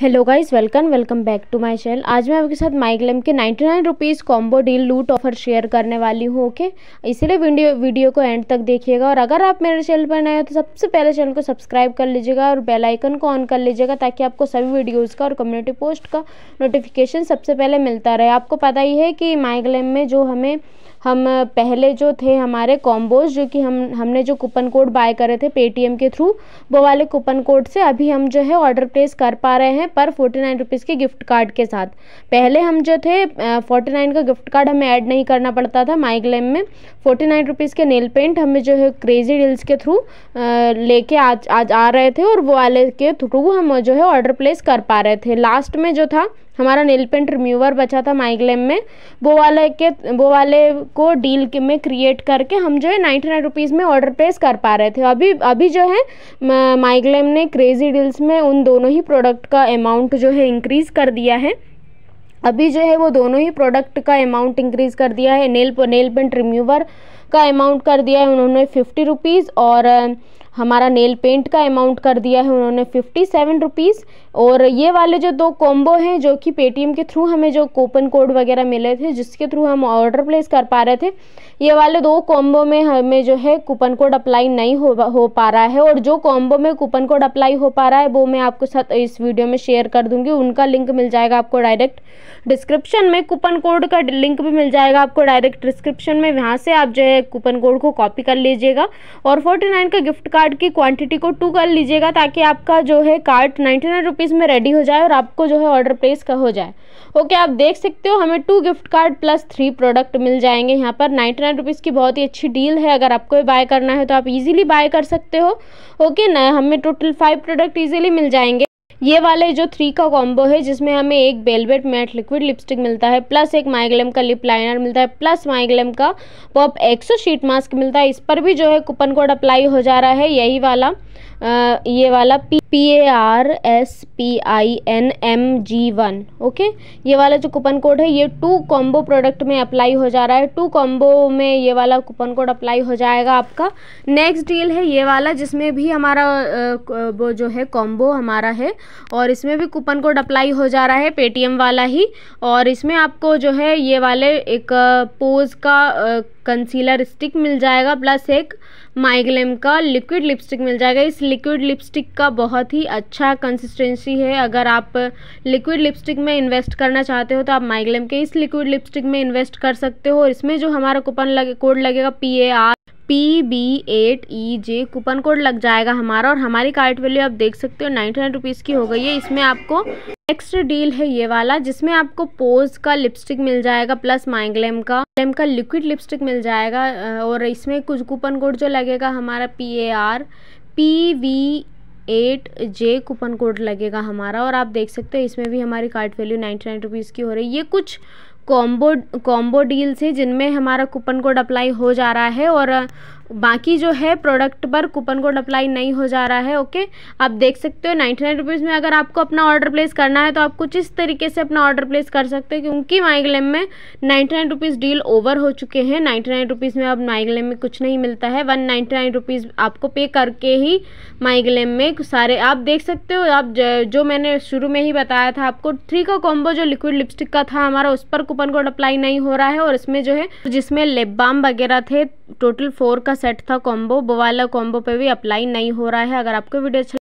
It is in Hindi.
hello guys welcome welcome back to my channel आज मैं आपके साथ माइग्लम के 99 नाइन रुपीज़ कॉम्बो डील लूट ऑफर शेयर करने वाली हूँ ओके इसीलिए वीडियो वीडियो को एंड तक देखिएगा और अगर आप मेरे चैनल पर नए हो तो सबसे पहले चैनल को सब्सक्राइब कर लीजिएगा और बेल आइकन को ऑन कर लीजिएगा ताकि आपको सभी वीडियोज़ का और कम्युनिटी पोस्ट का नोटिफिकेशन सबसे पहले मिलता रहे आपको पता ही है कि माइग्लम में जो हमें हम पहले जो थे हमारे कॉम्बोज जो कि हम हमने जो कूपन कोड बाय करे थे पेटीएम के थ्रू वो वाले कूपन कोड से अभी हम जो है ऑर्डर प्लेस कर पा रहे हैं पर फोर्टी नाइन रुपीज़ के गिफ्ट कार्ड के साथ पहले हम जो थे फोर्टी नाइन का गिफ्ट कार्ड हमें ऐड नहीं करना पड़ता था माइग्लेम में फोर्टी नाइन रुपीज़ के नेल पेंट हमें जो है क्रेजी डील्स के थ्रू लेके आज आज आ रहे थे और वो वाले के थ्रू हम जो है ऑर्डर प्लेस कर पा रहे थे लास्ट में जो था हमारा नेल पेंट रिम्यूवर बचा था माइग्लेम में वो वाले के वो वाले को डील में क्रिएट करके हम जो है नाइन्टी नाइन रुपीज़ में ऑर्डर प्लेस कर पा रहे थे अभी अभी जो है माइग्लेम ने क्रेज़ी डील्स में उन दोनों ही प्रोडक्ट का अमाउंट जो है इंक्रीज़ कर दिया है अभी जो है वो दोनों ही प्रोडक्ट का अमाउंट इंक्रीज़ कर दिया है नेल नेल पेंट रिम्यूवर का अमाउंट कर दिया है उन्होंने फिफ्टी रुपीज़ और हमारा नेल पेंट का अमाउंट कर दिया है उन्होंने फिफ्टी सेवन रुपीज़ और ये वाले जो दो कॉम्बो हैं जो कि पेटीएम के थ्रू हमें जो कूपन कोड वगैरह मिले थे जिसके थ्रू हम ऑर्डर प्लेस कर पा रहे थे ये वाले दो कॉम्बो में हमें जो है कूपन कोड अप्लाई नहीं हो हो पा रहा है और जो कॉम्बो में कूपन कोड अप्लाई हो पा रहा है वो मैं आपके साथ इस वीडियो में शेयर कर दूंगी उनका लिंक मिल जाएगा आपको डायरेक्ट डिस्क्रिप्शन में कूपन कोड का लिंक भी मिल जाएगा आपको डायरेक्ट डिस्क्रिप्शन में वहाँ से आप जो है कूपन कोड को कॉपी कर लीजिएगा और फोर्टी का गिफ्ट कार्ड कार्ड की क्वांटिटी को टू कर लीजिएगा ताकि आपका जो है कार्ड नाइन्टी नाइन रुपीज़ में रेडी हो जाए और आपको जो है ऑर्डर प्लेस का हो जाए ओके आप देख सकते हो हमें two gift card plus three product मिल जाएंगे यहाँ पर नाइन्टी नाइन रुपीज़ की बहुत ही अच्छी डील है अगर आपको ये बाय करना है तो आप ईजिली बाय कर सकते हो ओके ना हमें टोटल फाइव प्रोडक्ट ईजिली मिल जाएंगे ये वाले जो थ्री का कॉम्बो है जिसमें हमें एक बेलवेट मैट लिक्विड लिपस्टिक मिलता है प्लस एक माइग्लम का लिप लाइनर मिलता है प्लस माइग्लम का पॉप एक्सो शीट मास्क मिलता है इस पर भी जो है कूपन कोड अप्लाई हो जा रहा है यही वाला आ, ये वाला P P A R S P I N M G one okay ये वाला जो कूपन कोड है ये टू कॉम्बो प्रोडक्ट में अप्लाई हो जा रहा है टू कॉम्बो में ये वाला कूपन कोड अप्लाई हो जाएगा आपका नेक्स्ट डील है ये वाला जिसमें भी हमारा वो जो है कॉम्बो हमारा है और इसमें भी कूपन कोड अप्लाई हो जा रहा है पेटीएम वाला ही और इसमें आपको जो है ये वाले एक पोज का कंसीलर स्टिक मिल जाएगा प्लस एक माइग्लेम का लिक्विड लिपस्टिक मिल जाएगा इस लिक्विड लिपस्टिक का बहुत ही अच्छा कंसिस्टेंसी है अगर आप लिक्विड लिपस्टिक में इन्वेस्ट करना चाहते हो तो आप माइग्लेम के इस लिक्विड लिपस्टिक में इन्वेस्ट कर सकते हो और इसमें जो हमारा कूपन लगे कोड लगेगा P A R P B eight E J coupon code लग जाएगा हमारा और हमारी कार्ड वैल्यू आप देख सकते हो नाइन्टी नाइन रुपीज़ की हो गई है इसमें आपको नेक्स्ट डील है ये वाला जिसमें आपको पोज का लिपस्टिक मिल जाएगा प्लस माइंग्लेम का ग्लेम का लिक्विड लिपस्टिक मिल जाएगा और इसमें कुछ कूपन कोड जो लगेगा हमारा P A R P V eight J coupon code लगेगा हमारा और आप देख सकते हो इसमें भी हमारी card value ninety nine rupees की हो रही है ये कुछ कॉम्बो कॉम्बो डील्स है जिनमें हमारा कूपन कोड अप्लाई हो जा रहा है और बाकी जो है प्रोडक्ट पर कूपन कोड अप्लाई नहीं हो जा रहा है ओके आप देख सकते हो नाइन्टी नाइन रुपीज़ में अगर आपको अपना ऑर्डर प्लेस करना है तो आप कुछ इस तरीके से अपना ऑर्डर प्लेस कर सकते हो क्योंकि माइग्लेम में ninety nine rupees deal over हो चुके हैं नाइन्टी नाइन रुपीज़ में अब माइग्लेम में कुछ नहीं मिलता है वन नाइन्टी नाइन रुपीज़ आपको पे करके ही माइग्लेम में सारे आप देख सकते हो आप जो मैंने शुरू में ही बताया था आपको थ्री का कॉम्बो जो लिक्विड लिपस्टिक का था हमारा उस पर कूपन कोड अप्लाई नहीं हो रहा है और इसमें जो है जिसमें लेप बाम वगैरह थे टोटल फोर का सेट था कॉम्बो वो वाला कॉम्बो पे भी अप्लाई नहीं हो रहा है अगर आपको वीडियो अच्छा